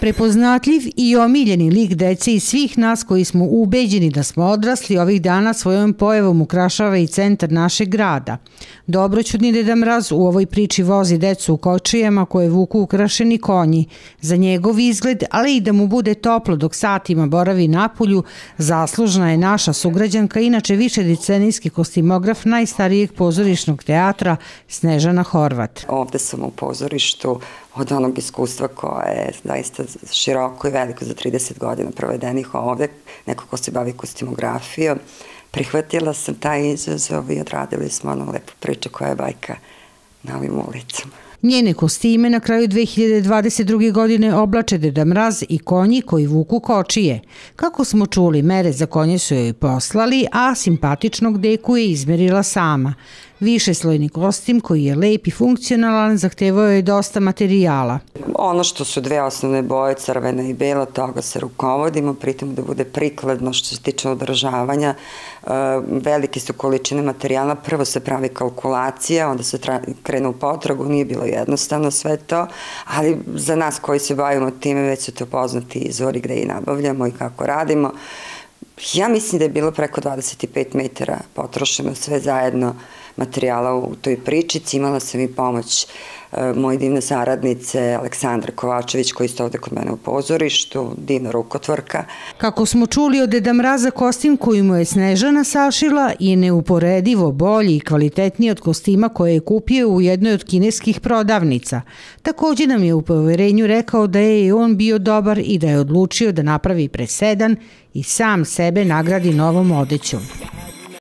Prepoznatljiv i omiljeni lik dece i svih nas koji smo ubeđeni da smo odrasli ovih dana svojom pojevom ukrašava i centar našeg grada. Dobroćudni Deda Mraz u ovoj priči vozi decu u kočijama koje vuku ukrašeni konji. Za njegov izgled, ali i da mu bude toplo dok satima boravi polju, zaslužna je naša sugrađanka, inače više decenijski kostimograf najstarijeg pozorišnog teatra Snežana Horvat. Ovde sam u pozorištu od onog iskustva koje je zaista široko i veliko za 30 godina provedenih ovde, neko ko se bavi kostimografijom. Prihvatila sam taj izazov i odradili smo onu lepu priču koja je bajka na ovim ulicama. Njene kostime na kraju 2022. godine oblače Deda Mraz i konji koji vuku kočije. Kako smo čuli, mere za konje su joj poslali, a simpatičnog deku je izmerila sama. Višeslojni kostim koji je lep i funkcionalan zahtevao je dosta materijala ono što su dve osnovne boje, crvena i bela, toga se rukovodimo, pritom da bude prikladno što se tiče održavanja. E, velike su količine materijala, prvo se pravi kalkulacija, onda se krene u potragu, nije bilo jednostavno sve to, ali za nas koji se bavimo time već su to poznati izvori gde i nabavljamo i kako radimo. Ja mislim da je bilo preko 25 metara potrošeno sve zajedno materijala u toj pričici, imala sam i pomoć moje divne saradnice Aleksandra Kovačević koji ste ovde kod mene u pozorištu, divna rukotvorka. Kako smo čuli od Deda Mraza kostim koju mu je Snežana sašila je neuporedivo bolji i kvalitetniji od kostima koje je kupio u jednoj od kineskih prodavnica. Takođe nam je u poverenju rekao da je i on bio dobar i da je odlučio da napravi presedan i sam sebe nagradi novom odećom.